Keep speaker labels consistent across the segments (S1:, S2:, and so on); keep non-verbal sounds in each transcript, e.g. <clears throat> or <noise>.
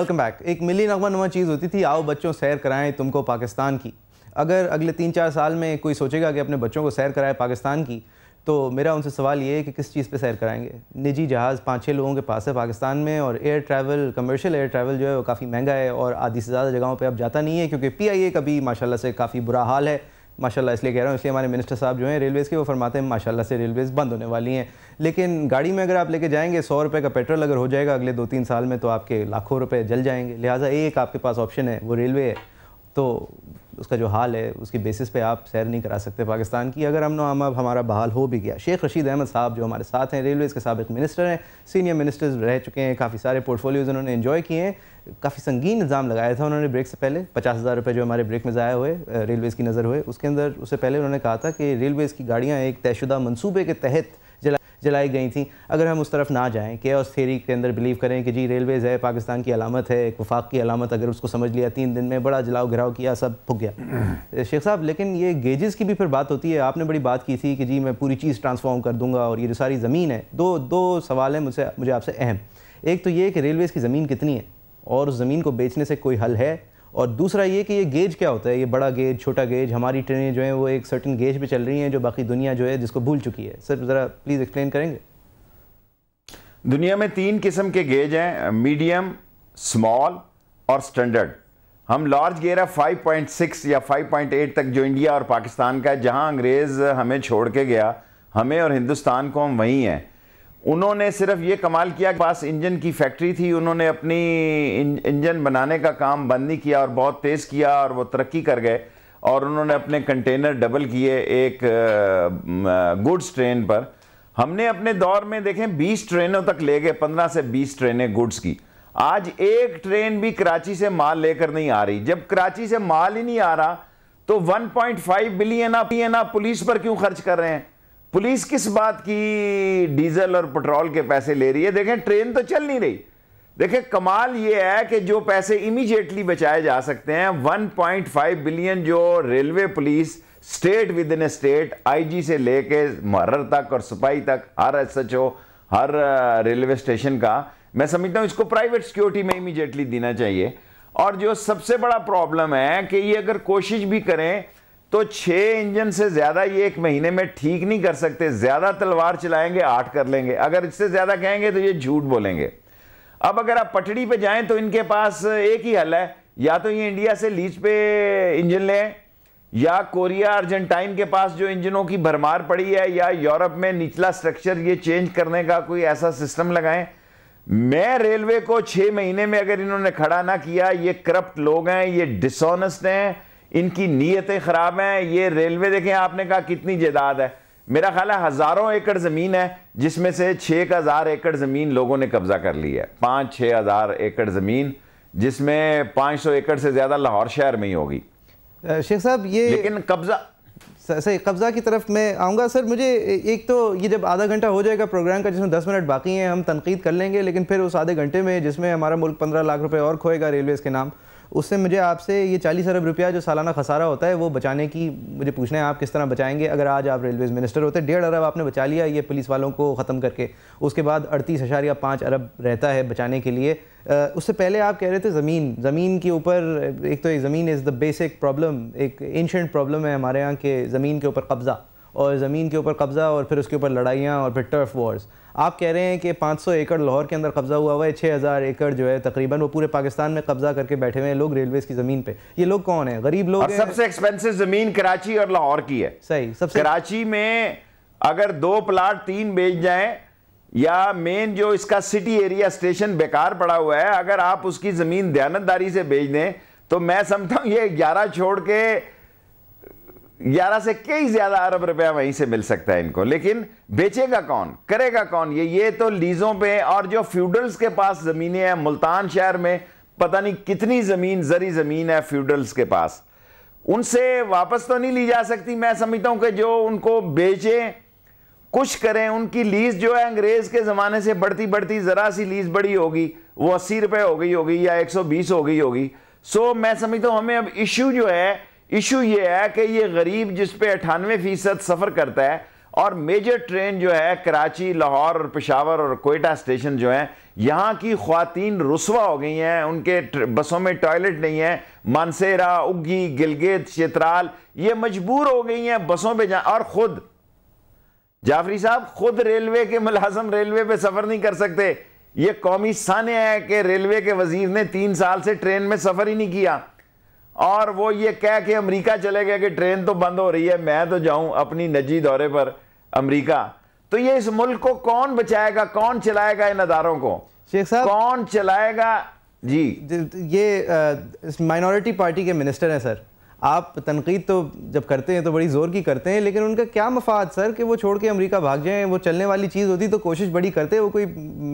S1: Welcome back एक मिली नगमा नुमा चीज़ होती थी आओ बच्चों सैर कराएं तुमको पाकिस्तान की अगर अगले तीन चार साल में कोई सोचेगा कि अपने बच्चों को सैर कराए पाकिस्तान की तो मेरा उनसे सवाल ये है कि किस चीज़ पे सैर कराएंगे निजी जहाज़ पाँच छः लोगों के पास है पाकिस्तान में और air travel commercial air travel जो है वो काफ़ी महंगा है और आधी से ज़्यादा जगहों पर अब जाता नहीं है क्योंकि पी आई ए का भी माशाला से काफ़ी बुरा हाल है माशाल्लाह इसलिए कह रहा हूँ इसलिए हमारे मिनिस्टर साहब जो हैं रेलवेज़ के वो फरमाते हैं माशाल्लाह से रेलवेज़ बंद होने वाली हैं लेकिन गाड़ी में अगर आप लेके जाएंगे सौ रुपये का पेट्रोल अगर हो जाएगा अगले दो तीन साल में तो आपके लाखों रुपये जल जाएंगे लिहाजा एक आपके पास ऑप्शन है वो रेलवे है तो उसका जो हाल है उसकी बेसिस पे आप सैर नहीं करा सकते पाकिस्तान की अगर अमन अब हमारा बहाल हो भी गया शेख रशीद अहमद साहब जो हमारे साथ हैं रेलवेज़ के सबक मिनिस्टर हैं सीनियर मिनिस्टर्स रह चुके हैं काफ़ी सारे पोर्टफोलियोज़ उन्होंने इन्जॉय किए हैं काफ़ी संगीन निज़ाम लगाया था उन्होंने ब्रेक से पहले पचास हज़ार रुपये जो हमारे ब्रेक में ज़ाया हुए रेलवेज़ की नज़र हुए उसके अंदर उससे पहले उन्होंने कहा था कि रेलवेज़ की गाड़ियाँ एक तयशुदा मनसूबे के तहत जलाई गई थी अगर हम उस तरफ ना जाएँ के उस थेरी के अंदर बिलीव करें कि जी रेलवेज़ है पाकिस्तान की अलामत है एक वफाक की अलामत अगर उसको समझ लिया तीन दिन में बड़ा जलाओ घिराव किया सब फुक गया <clears throat> शेख साहब लेकिन ये गेजेस की भी फिर बात होती है आपने बड़ी बात की थी कि जी मैं पूरी चीज़ ट्रांसफॉर्म कर दूँगा और ये जो सारी ज़मीन है दो दो सवाल हैं मुझसे मुझे आपसे अहम एक तो ये कि रेलवेज़ की ज़मीन कितनी है और उस ज़मीन को बेचने से कोई हल है और दूसरा ये कि ये गेज क्या होता है ये बड़ा गेज छोटा गेज हमारी ट्रेनें जो हैं वो एक सर्टन गेज पे चल रही हैं जो बाकी दुनिया जो है जिसको भूल चुकी है सर ज़रा प्लीज़ एक्सप्लेन करेंगे
S2: दुनिया में तीन किस्म के गेज हैं मीडियम स्मॉल और स्टैंडर्ड हम लार्ज गेरा सिक्स या फाइव पॉइंट एट तक जो इंडिया और पाकिस्तान का है जहाँ अंग्रेज़ हमें छोड़ के गया हमें और हिंदुस्तान को हम वहीं हैं उन्होंने सिर्फ ये कमाल किया कि पास इंजन की फैक्ट्री थी उन्होंने अपनी इंजन बनाने का काम बंद नहीं किया और बहुत तेज़ किया और वो तरक्की कर गए और उन्होंने अपने कंटेनर डबल किए एक गुड्स ट्रेन पर हमने अपने दौर में देखें 20 ट्रेनों तक ले गए 15 से 20 ट्रेनें गुड्स की आज एक ट्रेन भी कराची से माल लेकर नहीं आ रही जब कराची से माल ही नहीं आ रहा तो 1.5 बिलियन आप पुलिस पर क्यों खर्च कर रहे हैं पुलिस किस बात की डीजल और पेट्रोल के पैसे ले रही है देखें ट्रेन तो चल नहीं रही देखें कमाल ये है कि जो पैसे इमीजिएटली बचाए जा सकते हैं 1.5 बिलियन जो रेलवे पुलिस स्टेट विद इन स्टेट आईजी से लेके मर्र तक और सिपाही तक हर एसएचओ हर रेलवे स्टेशन का मैं समझता हूँ इसको प्राइवेट सिक्योरिटी में इमीजिएटली देना चाहिए और जो सबसे बड़ा प्रॉब्लम है कि ये अगर कोशिश भी करें तो छः इंजन से ज़्यादा ये एक महीने में ठीक नहीं कर सकते ज़्यादा तलवार चलाएंगे आठ कर लेंगे अगर इससे ज़्यादा कहेंगे तो ये झूठ बोलेंगे अब अगर आप पटड़ी पे जाएं तो इनके पास एक ही हल है या तो ये इंडिया से लीज पे इंजन लें या कोरिया अर्जेंटाइन के पास जो इंजनों की भरमार पड़ी है या यूरोप में निचला स्ट्रक्चर ये चेंज करने का कोई ऐसा सिस्टम लगाएं मैं रेलवे को छः महीने में अगर इन्होंने खड़ा ना किया ये करप्ट लोग हैं ये डिसऑनेस्ट हैं इनकी नीयतें ख़राब हैं ये रेलवे देखें आपने कहा कितनी जायदाद है मेरा ख्याल है हज़ारों एकड़ ज़मीन है जिसमें से छः हज़ार एकड़ ज़मीन लोगों ने कब्ज़ा कर ली है पाँच छः हज़ार एकड़ ज़मीन जिसमें पाँच सौ एकड़ से ज़्यादा लाहौर शहर में ही होगी
S1: शेख साहब ये लेकिन कब्ज़ा सही कब्ज़ा की तरफ मैं आऊँगा सर मुझे एक तो ये जब आधा घंटा हो जाएगा प्रोग्राम का जिसमें दस मिनट बाकी हैं हम तनकीद कर लेंगे लेकिन फिर उस आधे घंटे में जिसमें हमारा मुल्क पंद्रह लाख रुपये और खोएगा रेलवेज़ के नाम उससे मुझे आपसे ये चालीस अरब रुपया जो सालाना खसारा होता है वो बचाने की मुझे पूछना है आप किस तरह बचाएंगे अगर आज आप रेलवेज़ मिनिस्टर होते डेढ़ अरब आपने बचा लिया ये पुलिस वालों को ख़त्म करके उसके बाद अड़तीस अशारिया पाँच अरब रहता है बचाने के लिए उससे पहले आप कह रहे थे ज़मीन ज़मीन के ऊपर एक तो एक ज़मीन इज़ द बेसिक प्रॉब्लम एक एंशेंट प्रॉब्लम है हमारे यहाँ के ज़मीन के ऊपर कब्ज़ा और ज़मीन के ऊपर कब्ज़ा और फिर उसके ऊपर लड़ाइयाँ और फिर टर्फ वॉर्स आप कह रहे हैं कि 500 एकड़ लाहौर के अंदर कब्ज़ा हुआ हुआ है 6000 एकड़ जो है तकरीबन वो पूरे पाकिस्तान में कब्ज़ा करके बैठे हुए हैं लोग रेलवे की ज़मीन पे ये लोग कौन है गरीब लोग और सबसे
S2: एक्सपेंसिव ज़मीन कराची और लाहौर की है सही सबसे कराची में अगर दो प्लाट तीन बेच जाए या मेन जो इसका सिटी एरिया स्टेशन बेकार पड़ा हुआ है अगर आप उसकी ज़मीन दयानतदारी से बेच दें तो मैं समझता हूँ ये ग्यारह छोड़ के ग्यारह से कई ज्यादा अरब रुपया वहीं से मिल सकता है इनको लेकिन बेचेगा कौन करेगा कौन ये ये तो लीजों पे और जो फ्यूडल्स के पास ज़मीनें हैं मुल्तान शहर में पता नहीं कितनी ज़मीन जरी ज़मीन है फ्यूडल्स के पास उनसे वापस तो नहीं ली जा सकती मैं समझता हूँ कि जो उनको बेचें कुछ करें उनकी लीज जो है अंग्रेज के ज़माने से बढ़ती बढ़ती ज़रा सी लीज बड़ी होगी वो अस्सी रुपए हो गई होगी या एक सौ बीस हो गई होगी सो मैं समझता हूँ हमें अब इश्यू जो है इशू ये है कि ये गरीब जिस पे अठानवे फीसद सफ़र करता है और मेजर ट्रेन जो है कराची लाहौर और पेशावर और कोयटा स्टेशन जो है यहाँ की खातन रसवा हो गई हैं उनके बसों में टॉयलेट नहीं है मानसेरा उगी गिलगित चित्राल ये मजबूर हो गई हैं बसों पर जा और ख़ुद जाफरी साहब खुद रेलवे के मुलाजम रेलवे पे सफ़र नहीं कर सकते ये कौमी सान्य है कि रेलवे के वजीर ने तीन साल से ट्रेन में सफ़र ही नहीं किया और वो ये कह के अमेरिका चले गए कि ट्रेन तो बंद हो रही है मैं तो जाऊं अपनी नजी दौरे पर अमेरिका तो ये इस मुल्क को कौन बचाएगा कौन चलाएगा इन अदारों को शेख साहब कौन चलाएगा जी ये
S1: माइनॉरिटी पार्टी के मिनिस्टर हैं सर आप तनकीद तो जब करते हैं तो बड़ी ज़ोर की करते हैं लेकिन उनका क्या मफाद सर कि वो छोड़ के अमरीका भाग जाएँ वो चलने वाली चीज़ होती तो कोशिश बड़ी करते वो कोई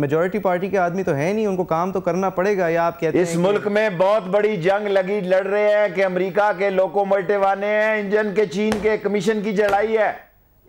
S1: मेजोरिटी पार्टी के आदमी तो है नहीं उनको काम तो करना पड़ेगा या आप कहते इस मुल्क
S2: में बहुत बड़ी जंग लगी लड़ रहे हैं कि अमरीका के लोकोमोटिव आने हैं इंजन के चीन के कमीशन की लड़ाई है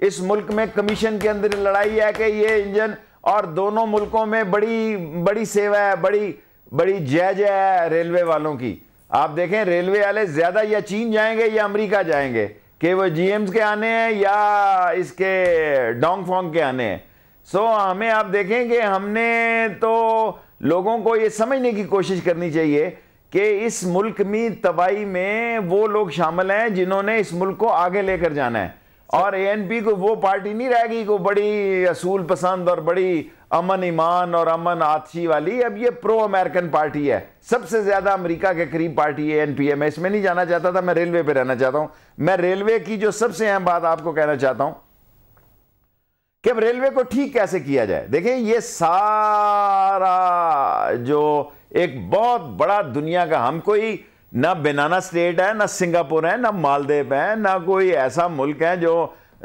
S2: इस मुल्क में कमीशन के अंदर लड़ाई है कि ये इंजन और दोनों मुल्कों में बड़ी बड़ी सेवा है बड़ी बड़ी जय जय है रेलवे वालों की आप देखें रेलवे वाले ज़्यादा या चीन जाएंगे या अमेरिका जाएंगे कि वो जीएम्स के आने हैं या इसके डोंग फोंग के आने हैं सो so, हमें आप देखें कि हमने तो लोगों को ये समझने की कोशिश करनी चाहिए कि इस मुल्क में तबाही में वो लोग शामिल हैं जिन्होंने इस मुल्क को आगे लेकर जाना है और एएनपी को वो पार्टी नहीं रहेगी को बड़ी असूल पसंद और बड़ी अमन ईमान और अमन आथी वाली अब ये प्रो अमेरिकन पार्टी है सबसे ज्यादा अमेरिका के करीब पार्टी है एनपीए में इसमें नहीं जाना चाहता था मैं रेलवे पे रहना चाहता हूं मैं रेलवे की जो सबसे अहम बात आपको कहना चाहता हूं कि अब रेलवे को ठीक कैसे किया जाए देखिए ये सारा जो एक बहुत बड़ा दुनिया का हम कोई ना बेनाना स्टेट है ना सिंगापुर है ना मालदीव है ना कोई ऐसा मुल्क है जो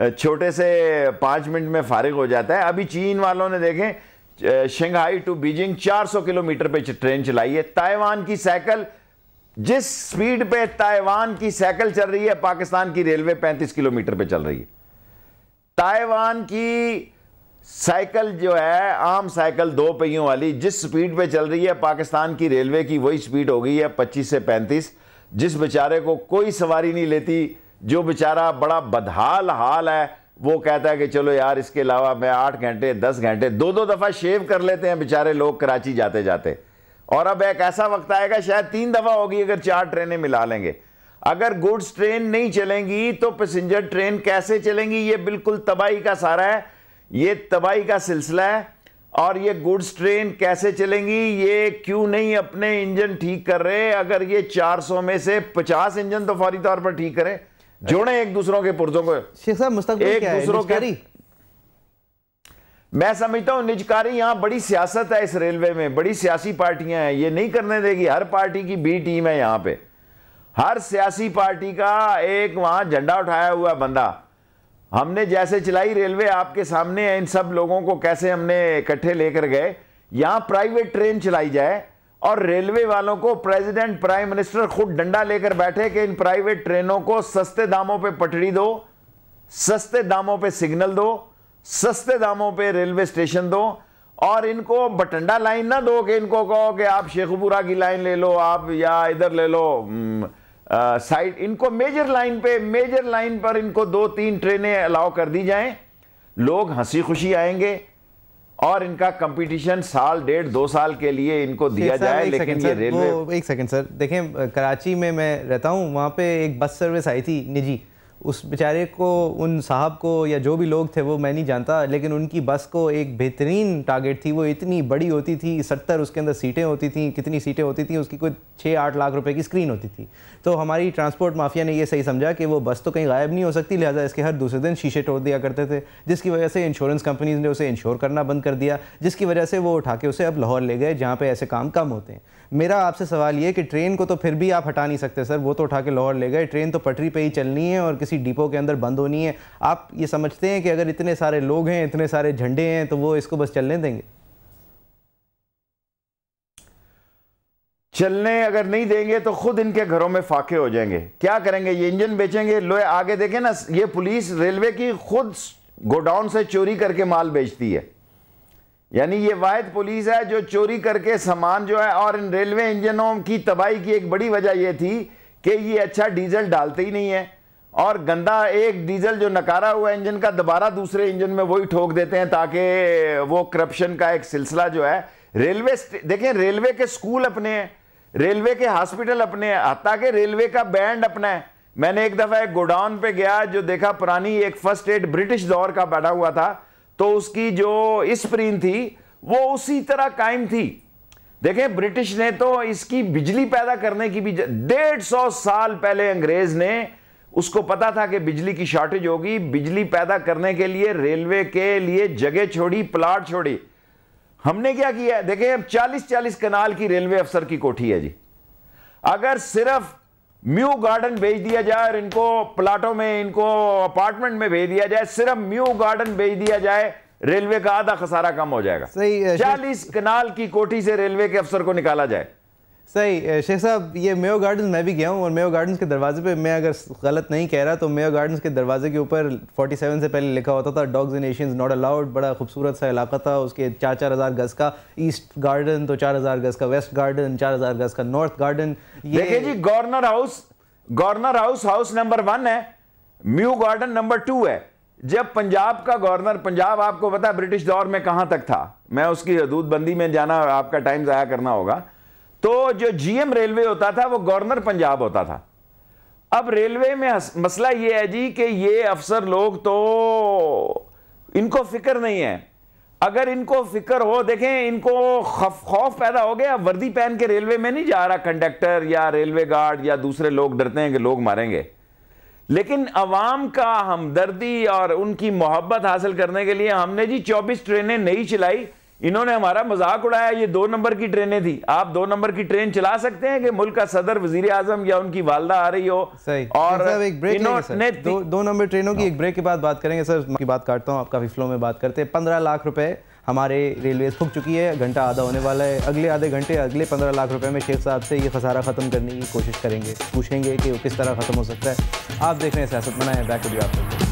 S2: छोटे से पाँच मिनट में फारिग हो जाता है अभी चीन वालों ने देखें शंघाई टू बीजिंग 400 किलोमीटर पे ट्रेन चलाई है ताइवान की साइकिल जिस स्पीड पे ताइवान की साइकिल चल रही है पाकिस्तान की रेलवे 35 किलोमीटर पे चल रही है ताइवान की साइकिल जो है आम साइकिल दो पहियों वाली जिस स्पीड पे चल रही है पाकिस्तान की रेलवे की वही स्पीड हो गई है 25 से 35 जिस बेचारे को कोई सवारी नहीं लेती जो बेचारा बड़ा बदहाल हाल है वो कहता है कि चलो यार इसके अलावा मैं आठ घंटे दस घंटे दो दो दफ़ा शेव कर लेते हैं बेचारे लोग कराची जाते जाते और अब एक ऐसा वक्त आएगा शायद तीन दफ़ा होगी अगर चार ट्रेनें मिला लेंगे अगर गुड्स ट्रेन नहीं चलेंगी तो पैसेंजर ट्रेन कैसे चलेंगी ये बिल्कुल तबाही का सारा है ये तबाही का सिलसिला है और ये गुड्स ट्रेन कैसे चलेंगी ये क्यों नहीं अपने इंजन ठीक कर रहे अगर ये 400 में से 50 इंजन तो फौरी तौर पर ठीक करें जोड़े एक दूसरों के पुर्जों को शेख साहब मुस्तकबिल एक क्या दूसरों के मैं समझता हूं निजकारी यहां बड़ी सियासत है इस रेलवे में बड़ी सियासी पार्टियां हैं ये नहीं करने देगी हर पार्टी की बी टीम है यहां पे हर सियासी पार्टी का एक वहां झंडा उठाया हुआ बंदा हमने जैसे चलाई रेलवे आपके सामने है इन सब लोगों को कैसे हमने इकट्ठे लेकर गए यहां प्राइवेट ट्रेन चलाई जाए और रेलवे वालों को प्रेसिडेंट प्राइम मिनिस्टर खुद डंडा लेकर बैठे कि इन प्राइवेट ट्रेनों को सस्ते दामों पे पटरी दो सस्ते दामों पे सिग्नल दो सस्ते दामों पे रेलवे स्टेशन दो और इनको बटंडा लाइन ना दो कि इनको कहो कि आप शेखपुरा की लाइन ले लो आप या इधर ले लो हम्म, साइड इनको मेजर लाइन पे मेजर लाइन पर इनको दो तीन ट्रेनें अलाउ कर दी जाएं लोग हंसी खुशी आएंगे और इनका कंपटीशन साल डेढ़ दो साल के लिए इनको दिया जाए लेकिन ये रेलवे
S1: एक सेकंड सर देखें कराची में मैं रहता हूँ वहाँ पे एक बस सर्विस आई थी निजी उस बेचारे को उन साहब को या जो भी लोग थे वो मैं नहीं जानता लेकिन उनकी बस को एक बेहतरीन टारगेट थी वो इतनी बड़ी होती थी सत्तर उसके अंदर सीटें होती थी कितनी सीटें होती थी उसकी कोई छः आठ लाख रुपए की स्क्रीन होती थी तो हमारी ट्रांसपोर्ट माफिया ने ये सही समझा कि वो बस तो कहीं गायब नहीं हो सकती लिहाजा इसके हर दूसरे दिन शीशे तोड़ दिया करते थे जिसकी वजह से इंश्योरेंस कंपनीज ने उसे इंश्योर करना बंद कर दिया जिसकी वजह से वो उठा के उसे अब लाहौर ले गए जहाँ पर ऐसे काम कम होते हैं मेरा आपसे सवाल ये कि ट्रेन को तो फिर भी आप हटा नहीं सकते सर वो तो उठा के लाहौर ले गए ट्रेन तो पटरी पर ही चलनी है और किसी किसी डिपो के अंदर बंद होनी है आप ये समझते हैं कि अगर इतने सारे लोग हैं इतने सारे झंडे हैं तो वो इसको बस चलने देंगे
S2: चलने अगर नहीं देंगे तो खुद इनके घरों में फाके हो जाएंगे क्या करेंगे ये इंजन बेचेंगे लोहे आगे देखें ना ये पुलिस रेलवे की खुद गोडाउन से चोरी करके माल बेचती है यानी ये वायद पुलिस है जो चोरी करके सामान जो है और इन रेलवे इंजनों की तबाही की एक बड़ी वजह यह थी कि ये अच्छा डीजल डालते ही नहीं है और गंदा एक डीजल जो नकारा हुआ इंजन का दोबारा दूसरे इंजन में वही ठोक देते हैं ताकि वो करप्शन का एक सिलसिला जो है रेलवे देखें रेलवे के स्कूल अपने हैं रेलवे के हॉस्पिटल अपने हैं हत्या के रेलवे का बैंड अपना है मैंने एक दफ़ा एक गोडाउन पे गया जो देखा पुरानी एक फर्स्ट एड ब्रिटिश दौर का बैठा हुआ था तो उसकी जो स्प्रीन थी वो उसी तरह कायम थी देखें ब्रिटिश ने तो इसकी बिजली पैदा करने की भी डेढ़ सौ साल पहले अंग्रेज ने उसको पता था कि बिजली की शॉर्टेज होगी बिजली पैदा करने के लिए रेलवे के लिए जगह छोड़ी प्लाट छोड़ी हमने क्या किया देखें अब 40-40 कनाल की रेलवे अफसर की कोठी है जी अगर सिर्फ म्यू गार्डन भेज दिया जाए और इनको प्लाटों में इनको अपार्टमेंट में भेज दिया जाए सिर्फ म्यू गार्डन भेज दिया जाए रेलवे का आधा खसारा कम हो जाएगा सही चालीस कनाल की कोठी से रेलवे के अफसर को निकाला जाए सही शेख साहब ये मेयो गार्डन
S1: मैं भी गया हूँ और मेयो गार्डन के दरवाजे पे मैं अगर गलत नहीं कह रहा तो मेयो गार्डन के दरवाजे के ऊपर 47 से पहले लिखा होता था dogs and Asians not allowed बड़ा खूबसूरत सा इलाका था उसके चार चार हज़ार गज़ का ईस्ट गार्डन तो चार हज़ार गज़ का वेस्ट गार्डन चार हज़ार गज़ का नॉर्थ गार्डन ये जी
S2: governor house governor house house number one है म्यू गार्डन नंबर टू है जब पंजाब का गवर्नर पंजाब आपको पता ब्रिटिश दौर में कहाँ तक था मैं उसकी हदूदबंदी में जाना आपका टाइम ज़ाया करना होगा तो जो जीएम रेलवे होता था वो गवर्नर पंजाब होता था अब रेलवे में मसला ये है जी कि ये अफसर लोग तो इनको फिक्र नहीं है अगर इनको फिक्र हो देखें इनको खौफ पैदा हो गया वर्दी पहन के रेलवे में नहीं जा रहा कंडक्टर या रेलवे गार्ड या दूसरे लोग डरते हैं कि लोग मारेंगे लेकिन अवाम का हमदर्दी और उनकी मोहब्बत हासिल करने के लिए हमने जी 24 ट्रेनें नहीं चलाई इन्होंने हमारा मजाक उड़ाया ये दो नंबर की ट्रेनें थी आप दो नंबर की ट्रेन चला सकते हैं कि मुल्क का सदर वजीर आजम या उनकी वालदा आ रही हो सही और एक ब्रेक इन्होंने दो,
S1: दो नंबर ट्रेनों की हाँ। एक ब्रेक के बाद बात करेंगे सर की बात काटता हूँ आपका काफ़ी फ्लो में बात करते हैं पंद्रह लाख रुपए हमारे रेलवे फुक चुकी है घंटा आधा होने वाला है अगले आधे घंटे अगले पंद्रह लाख रुपए में शेख साहब से ये खसारा ख़त्म करने की कोशिश करेंगे पूछेंगे कि वो किस तरह ख़त्म हो सकता है आप देख रहे हैं सियासत बनाए बैक टू आप